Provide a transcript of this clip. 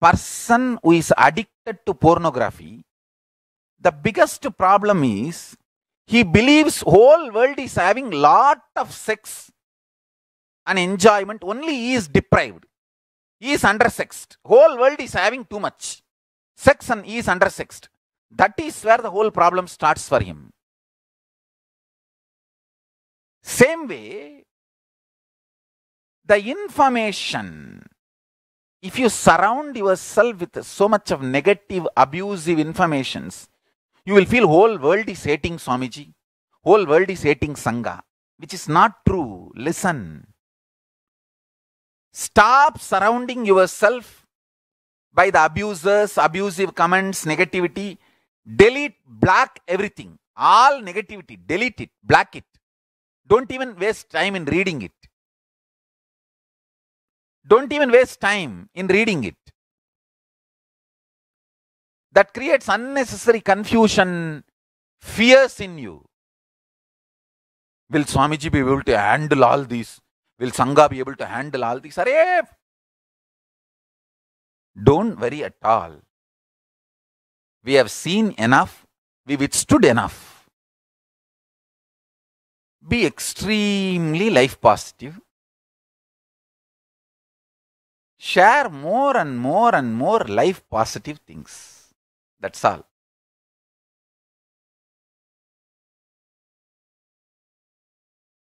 person who is addicted to pornography, the biggest problem is he believes whole world is having lot of sex and enjoyment only he is deprived he is undersexed whole world is having too much sex and he is undersexed that is where the whole problem starts for him same way the information if you surround yourself with so much of negative, abusive informations, you will feel whole world is hating Swamiji, whole world is hating Sangha, which is not true. Listen. Stop surrounding yourself by the abusers, abusive comments, negativity. Delete, block everything. All negativity, delete it, block it. Don't even waste time in reading it. Don't even waste time in reading it. That creates unnecessary confusion, fears in you. Will Swamiji be able to handle all these? Will Sangha be able to handle all these? Arey! Don't worry at all. We have seen enough, we withstood enough. Be extremely life positive share more and more and more life positive things. That's all.